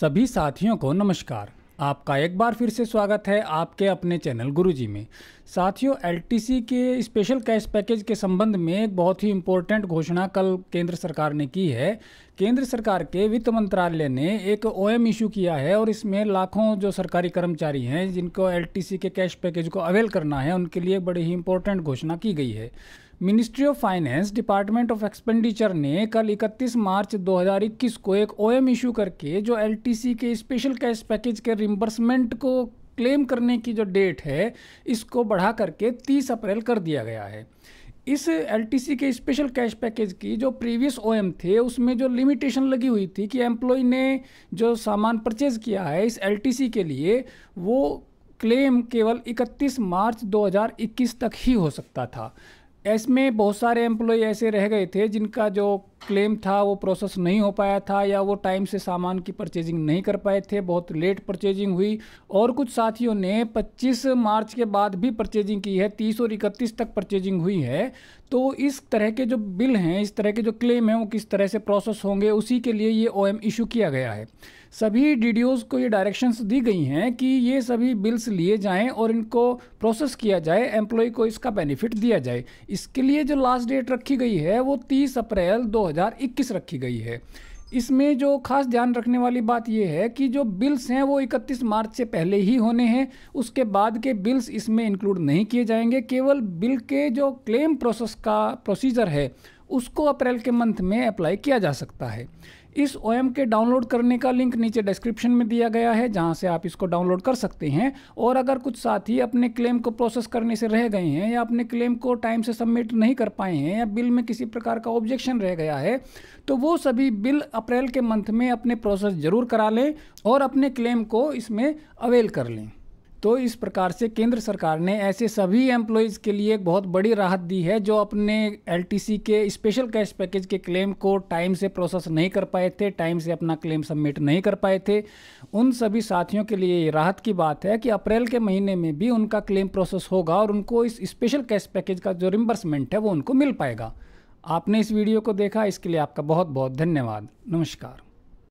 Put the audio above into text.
सभी साथियों को नमस्कार आपका एक बार फिर से स्वागत है आपके अपने चैनल गुरुजी में साथियों एलटीसी के स्पेशल कैश पैकेज के संबंध में एक बहुत ही इम्पोर्टेंट घोषणा कल केंद्र सरकार ने की है केंद्र सरकार के वित्त मंत्रालय ने एक ओएम इशू किया है और इसमें लाखों जो सरकारी कर्मचारी हैं जिनको एलटीसी के कैश पैकेज को अवेल करना है उनके लिए बड़ी ही इम्पोर्टेंट घोषणा की गई है ministry of finance department of expenditure ने कल 31 मार्च 2021 को एक ओएम इशू करके जो एलटीसी के स्पेशल कैश पैकेज के रिम्बर्समेंट को क्लेम करने की जो डेट है इसको बढ़ा करके 30 अप्रैल कर दिया गया है इस एल के स्पेशल कैश पैकेज की जो प्रीवियस ओ थे उसमें जो लिमिटेशन लगी हुई थी कि एम्प्लॉय ने जो सामान परचेज किया है इस एल के लिए वो क्लेम केवल 31 मार्च 2021 तक ही हो सकता था इसमें बहुत सारे एम्प्लॉय ऐसे रह गए थे जिनका जो क्लेम था वो प्रोसेस नहीं हो पाया था या वो टाइम से सामान की परचेजिंग नहीं कर पाए थे बहुत लेट परचेजिंग हुई और कुछ साथियों ने 25 मार्च के बाद भी परचेजिंग की है 30 और 31 तक परचेजिंग हुई है तो इस तरह के जो बिल हैं इस तरह के जो क्लेम हैं वो किस तरह से प्रोसेस होंगे उसी के लिए ये ओ एम इशू किया गया है सभी डी को ये डायरेक्शंस दी गई हैं कि ये सभी बिल्स लिए जाएं और इनको प्रोसेस किया जाए एम्प्लॉय को इसका बेनिफिट दिया जाए इसके लिए जो लास्ट डेट रखी गई है वो तीस अप्रैल दो 2021 रखी गई है इसमें जो खास ध्यान रखने वाली बात यह है कि जो बिल्स हैं वो 31 मार्च से पहले ही होने हैं उसके बाद के बिल्स इसमें इंक्लूड नहीं किए जाएंगे केवल बिल के जो क्लेम प्रोसेस का प्रोसीजर है उसको अप्रैल के मंथ में अप्लाई किया जा सकता है इस ओ के डाउनलोड करने का लिंक नीचे डिस्क्रिप्शन में दिया गया है जहां से आप इसको डाउनलोड कर सकते हैं और अगर कुछ साथी अपने क्लेम को प्रोसेस करने से रह गए हैं या अपने क्लेम को टाइम से सबमिट नहीं कर पाए हैं या बिल में किसी प्रकार का ऑब्जेक्शन रह गया है तो वो सभी बिल अप्रैल के मंथ में अपने प्रोसेस ज़रूर करा लें और अपने क्लेम को इसमें अवेल कर लें तो इस प्रकार से केंद्र सरकार ने ऐसे सभी एम्प्लॉयज़ के लिए एक बहुत बड़ी राहत दी है जो अपने एल के स्पेशल कैश पैकेज के क्लेम को टाइम से प्रोसेस नहीं कर पाए थे टाइम से अपना क्लेम सबमिट नहीं कर पाए थे उन सभी साथियों के लिए राहत की बात है कि अप्रैल के महीने में भी उनका क्लेम प्रोसेस होगा और उनको इस स्पेशल कैश पैकेज का जो रिम्बर्समेंट है वो उनको मिल पाएगा आपने इस वीडियो को देखा इसके लिए आपका बहुत बहुत धन्यवाद नमस्कार